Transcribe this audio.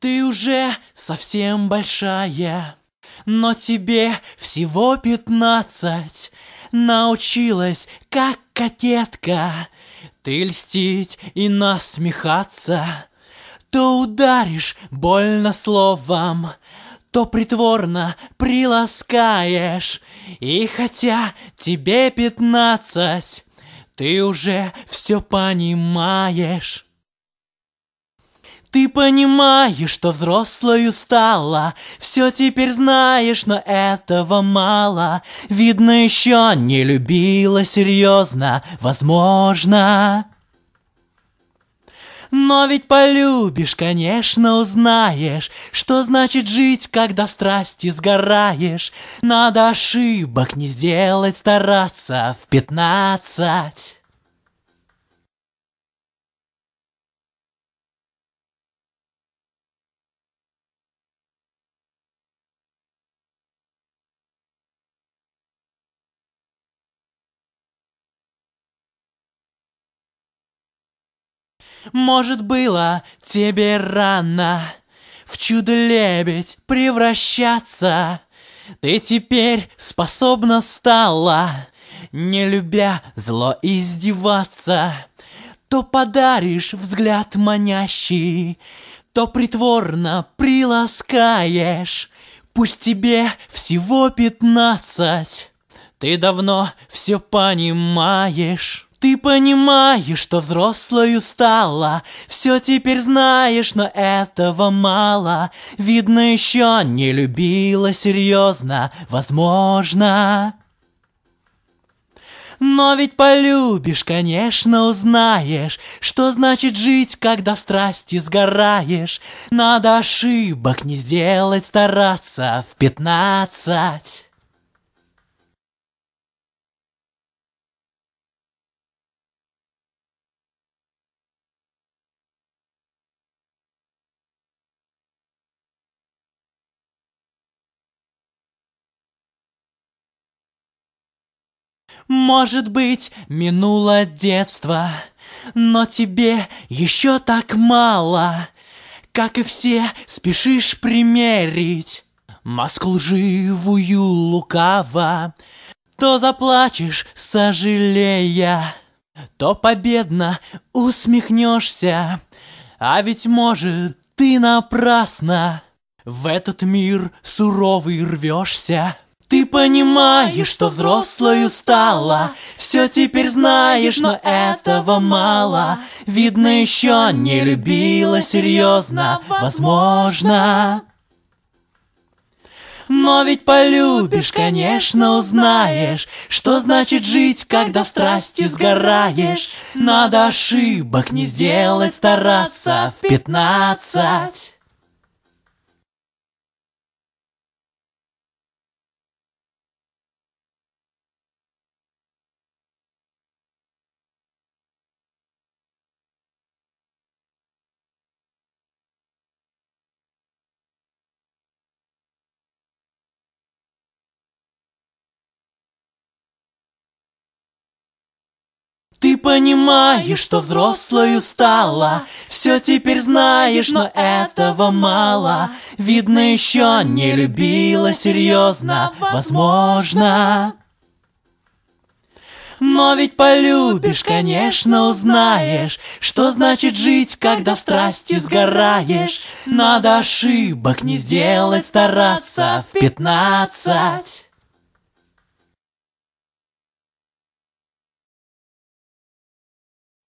Ты уже совсем большая, но тебе всего пятнадцать. Научилась, как кокетка, ты льстить и насмехаться. То ударишь больно словом, то притворно приласкаешь. И хотя тебе пятнадцать, ты уже все понимаешь. Ты понимаешь, что взрослою стала, Все теперь знаешь, но этого мало. Видно, еще не любила серьезно, возможно. Но ведь полюбишь, конечно, узнаешь, Что значит жить, когда в страсти сгораешь. Надо ошибок не сделать, стараться в пятнадцать. Может, было тебе рано в чудо-лебедь превращаться. Ты теперь способна стала, не любя зло издеваться. То подаришь взгляд манящий, то притворно приласкаешь. Пусть тебе всего пятнадцать, ты давно все понимаешь. Ты понимаешь, что взрослою стала, Все теперь знаешь, но этого мало. Видно, еще не любила серьезно, возможно. Но ведь полюбишь, конечно, узнаешь, Что значит жить, когда в страсти сгораешь. Надо ошибок не сделать, стараться в пятнадцать. Может быть, минуло детство, но тебе еще так мало. Как и все, спешишь примерить маску живую лукаво. То заплачешь, сожалея, то победно усмехнешься. А ведь, может, ты напрасно в этот мир суровый рвешься. Ты понимаешь, что взрослую стала Все теперь знаешь, но этого мало Видно, еще не любила серьезно Возможно но ведь полюбишь, конечно, узнаешь, Что значит жить, когда в страсти сгораешь. Надо ошибок не сделать, стараться в пятнадцать. Ты понимаешь, что взрослою стала Все теперь знаешь, но этого мало Видно, еще не любила серьезно Возможно но ведь полюбишь, конечно, узнаешь, Что значит жить, когда в страсти сгораешь. Надо ошибок не сделать, стараться в пятнадцать.